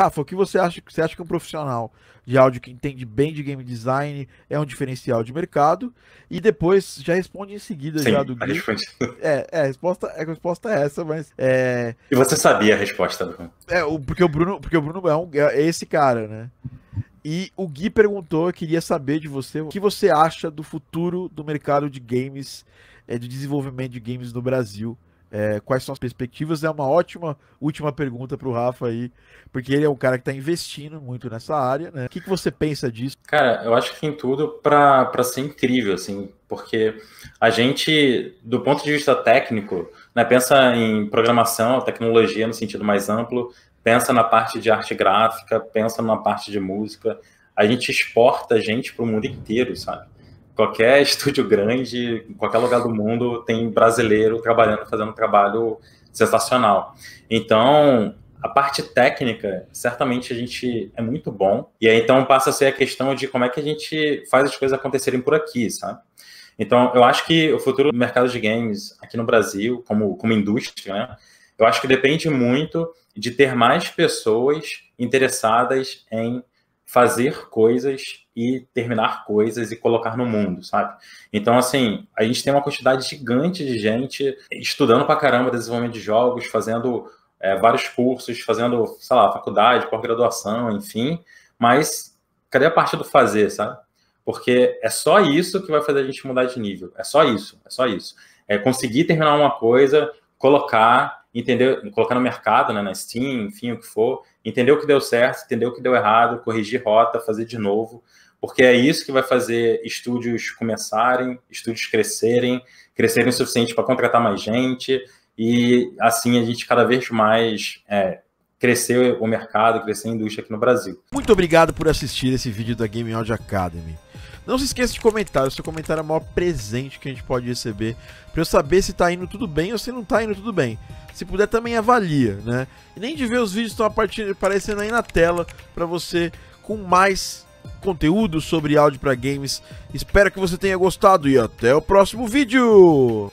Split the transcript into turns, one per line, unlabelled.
Rafa, o que você acha? Você acha que um profissional de áudio que entende bem de game design é um diferencial de mercado? E depois já responde em seguida Sim, já do a resposta... É, é, a resposta, a resposta é essa, mas. É... E você sabia a
resposta, né?
É, porque o Bruno, porque o Bruno é, um, é, é esse cara, né? E o Gui perguntou, eu queria saber de você, o que você acha do futuro do mercado de games, é, de desenvolvimento de games no Brasil? É, quais são as perspectivas? É uma ótima última pergunta para o Rafa aí, porque ele é um cara que está investindo muito nessa área, né? O que, que você pensa disso?
Cara, eu acho que tem tudo para ser incrível, assim, porque a gente, do ponto de vista técnico, né, pensa em programação, tecnologia no sentido mais amplo, pensa na parte de arte gráfica, pensa na parte de música, a gente exporta a gente para o mundo inteiro, sabe? qualquer estúdio grande, em qualquer lugar do mundo, tem brasileiro trabalhando, fazendo um trabalho sensacional. Então, a parte técnica, certamente a gente é muito bom. E aí então passa a ser a questão de como é que a gente faz as coisas acontecerem por aqui, sabe? Então, eu acho que o futuro do mercado de games aqui no Brasil, como, como indústria, né? Eu acho que depende muito de ter mais pessoas interessadas em fazer coisas e terminar coisas e colocar no mundo, sabe? Então, assim, a gente tem uma quantidade gigante de gente estudando pra caramba desenvolvimento de jogos, fazendo é, vários cursos, fazendo, sei lá, faculdade, pós-graduação, enfim, mas cadê a parte do fazer, sabe? Porque é só isso que vai fazer a gente mudar de nível, é só isso, é só isso. É conseguir terminar uma coisa, colocar entender, colocar no mercado, né, na Steam, enfim, o que for, entender o que deu certo, entender o que deu errado, corrigir rota, fazer de novo, porque é isso que vai fazer estúdios começarem, estúdios crescerem, crescerem o suficiente para contratar mais gente, e assim a gente cada vez mais é, crescer o mercado, crescer a indústria aqui no Brasil.
Muito obrigado por assistir esse vídeo da Game Audio Academy. Não se esqueça de comentar, o seu comentário é o maior presente que a gente pode receber para eu saber se tá indo tudo bem ou se não tá indo tudo bem. Se puder também avalia, né? E nem de ver os vídeos estão aparecendo aí na tela para você com mais conteúdo sobre áudio para games. Espero que você tenha gostado e até o próximo vídeo.